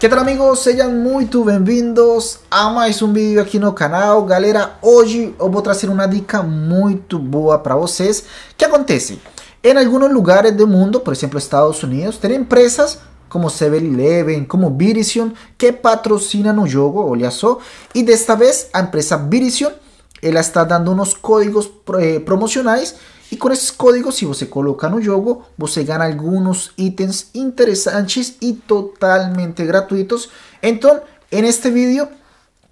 ¿Qué tal amigos? Sean muy bienvenidos a más un vídeo en no canal. Galera, os voy a traer una dica muy boa para vocês. que acontece? en algunos lugares del mundo, por ejemplo Estados Unidos, tem empresas como 7-Eleven, como Virision, que patrocinan o jogo, y Y esta desta vez la empresa Virision él está dando unos códigos eh, y con esos códigos si vos se colocan un yogo vos se gana algunos ítems interesantes y totalmente gratuitos. entonces en este vídeo,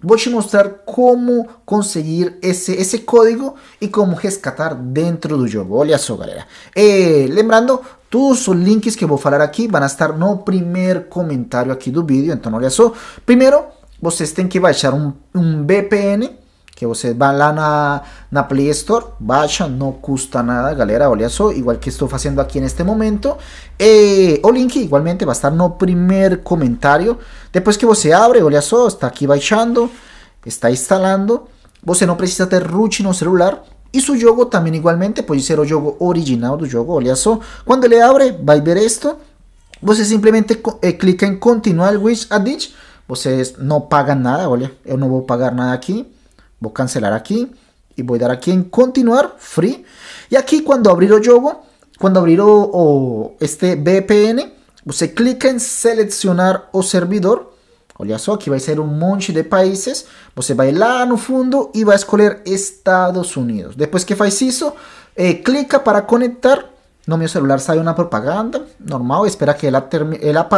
voy a mostrar cómo conseguir ese ese código y cómo rescatar dentro del juego Olha galera. Eh, lembrando, todos los links que voy hablar aquí van a estar no primer comentario aquí del vídeo. entonces olha só. primero vos va que echar un un VPN que van va la na, Play Store, vaya no cuesta nada, galera, Oliazo igual que estoy haciendo aquí en este momento. E, eh, o link igualmente va a estar no primer comentario después que se abre, Oliazo está aquí bajando, está instalando. Você no precisa tener root no celular. y su juego también igualmente, puede ser el juego original del juego, Oliazo cuando le abre va a ver esto, vos simplemente eh, clica en Continuar with a Ditch. Vos no pagan nada, yo eh, no voy a pagar nada aquí Voy a cancelar aquí y voy a dar aquí en continuar, free. Y aquí cuando abrir el yogo, cuando abrió o, este VPN, usted clica en seleccionar o servidor. ya aquí va a ser un monte de países. a ir lá fondo y va a escoger Estados Unidos. después que fais eso clica para conectar. No mi celular sale una propaganda normal, espera que la termine, eh, la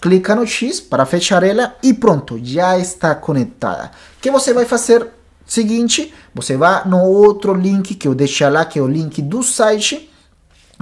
clica no X para fechar ela e pronto, já está conectada. O que você vai fazer? Seguinte, você vai no outro link que eu deixei lá, que é o link do site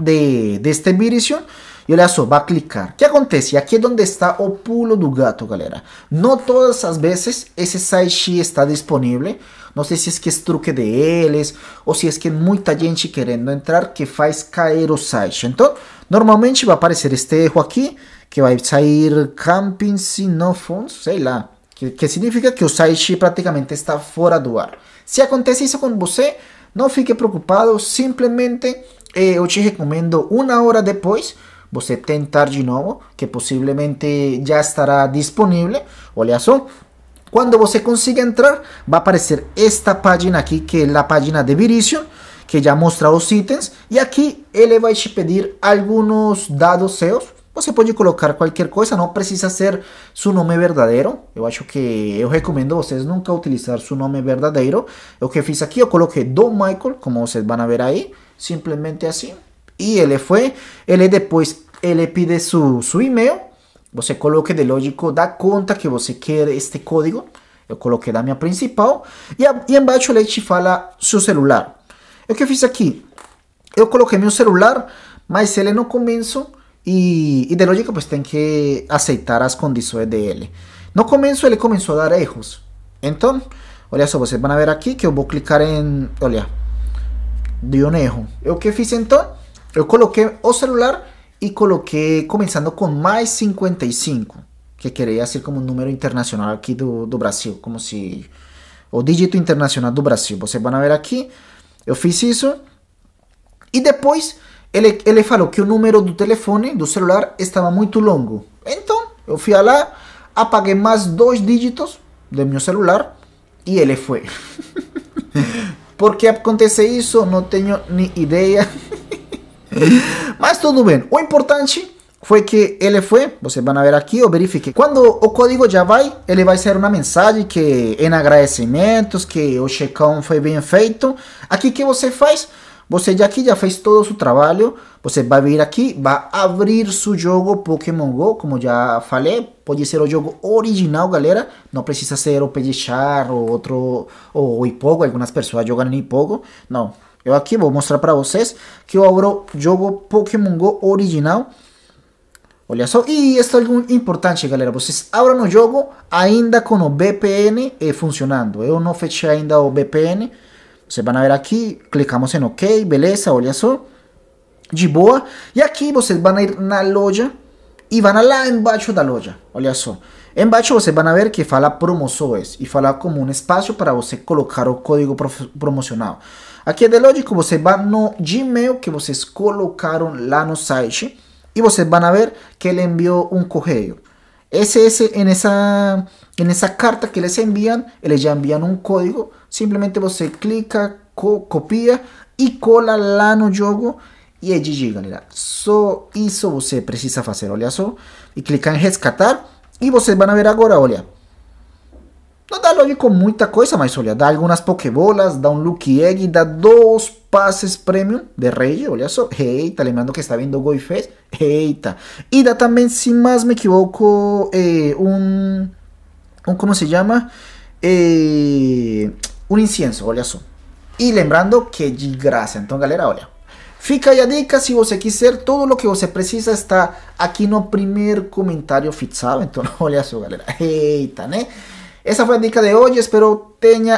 de, deste Virision. E olha só, vai clicar. O que acontece? Aqui é onde está o pulo do gato, galera. Não todas as vezes esse site está disponível. Não sei se é que é truque deles, ou se é que é muita gente querendo entrar que faz cair o site. Então, normalmente vai aparecer este erro aqui. que va a salir camping sinofons, sei eh, ¿sé que Que significa que Usaishi prácticamente está fuera de lugar. Si acontece eso con você, no fique preocupado, simplemente eh, recomiendo te recomiendo una hora después vos tentar de novo, que posiblemente ya estará disponible Olha Cuando quando você consiga entrar, a aparecer esta página aquí, que es la página de Virision, que ya mostra ítems. Y y él le va a pedir algunos dados seus, se puede colocar cualquier cosa no precisa ser su nombre verdadero yo acho que recomiendo a ustedes nunca utilizar su nombre verdadero lo que hice aquí yo coloqué don Michael, como ustedes van a ver ahí simplemente así y él fue él después él pide su su e Você coloque de lógico da cuenta que usted quiere este código. yo coloqué da mía principal. y a, e le ele te fala celular. lo que hice aquí yo coloqué mi meu celular, mas él no comienzo y de lógica, pues tiene que las condiciones de él. No comenzó, él comenzó a dar Entonces, entonces olha ustedes van a ver aquí que voy a clicar en, em, Olha, Dio un ejo. Yo que fiz entonces, yo coloquei o celular y e coloqué comenzando con más 55, e que quería ser como un um número internacional aquí do, Brasil, como si... o dígito internacional do Brasil. van a ver aquí. Yo hice eso. Y e después, ele, ele falou que o número do telefone, do celular, estava muito longo. Então, eu fui lá, apaguei mais dois dígitos do meu celular e ele foi. Por que acontece isso? Não tenho nem ideia. Mas tudo bem. O importante foi que ele foi, vocês vão ver aqui, eu verifiquei. Quando o código já vai, ele vai ser uma mensagem que em agradecimentos, que o checão foi bem feito. Aqui que você faz? Você já aqui já fez todo o seu trabalho. Você vai vir aqui, vai abrir seu jogo Pokémon Go, como já falei. Pode ser o jogo original, galera. Não precisa ser o PGChar ou outro, ou o Ipogo. Algumas pessoas jogam no Ipogo. Não. Eu aqui vou mostrar para vocês que eu abro o jogo Pokémon Go original. Olha só, e isso é algo importante, galera. Vocês abram o jogo ainda com o VPN funcionando. Eu não fechei ainda o VPN. Vocês vão ver aqui, clicamos em OK, beleza, olha só. De boa. E aqui vocês vão ir na loja e vão lá embaixo da loja, olha só. Embaixo vocês vão ver que fala promoções e fala como um espaço para você colocar o código promocional. Aqui é de lógico, você vai no Gmail que vocês colocaram lá no site e vocês vão ver que ele enviou um correio. Ese, en, esa, en esa carta que les envían, les ya envían un código. Simplemente usted clica, copia y cola lano no jogo y allí llega, mira. usted so, usted usted precisa hacer olha y clica en rescatar y ustedes van a ver ahora olha. No da, lo com muita coisa, mas olha, dá algumas pokebolas, un um Lucky Egg, da dos pases premium de rey, olha só. Eita, lembrando que está viendo Goi Fest. Eita. y da también si más me equivoco, eh, un, se llama? Eh, incienso incienso, olha y lembrando que gracias de Entonces, galera, olha. Fica aí a si se você todo lo que você precisa está en no primer comentario fixado. entonces olha só, galera. Eita, né? Esa fue la dica de hoy, espero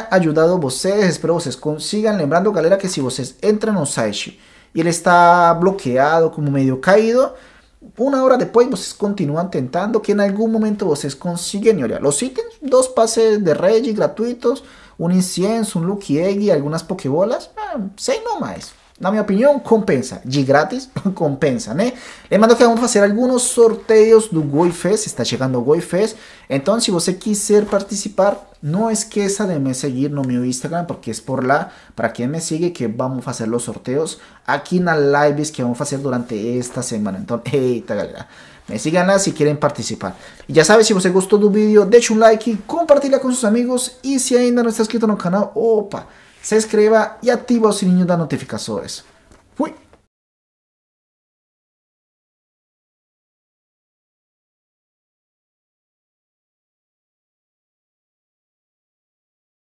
ayudado a ustedes, espero vocês consigan. Lembrando, galera, que si vocês entran no site y él está bloqueado, como medio caído, una hora después, ustedes continúan tentando que en algún momento consiguen y Olha, los ítems, dos pases de Reggie gratuitos, un Incienso, un Lucky Egg, algunas pokebolas, ah, seis sei no en mi opinión, compensa. Y gratis, compensa, Les mando que vamos a hacer algunos sorteos do GoiFest, está llegando o GoiFest. Entonces, si você quiser participar, no esqueça de me seguir no mi Instagram, porque es por la para quien me sigue, que vamos a hacer los sorteos. Aquí en la lives que vamos a hacer durante esta semana. Entonces, eita galera, me sigan las si quieren participar. Ya sabes si si gustó gustó video, video, un un like, compartirla con sus amigos Y si ainda no está inscrito el canal, opa! se inscriba y activa o sininho de notificaciones.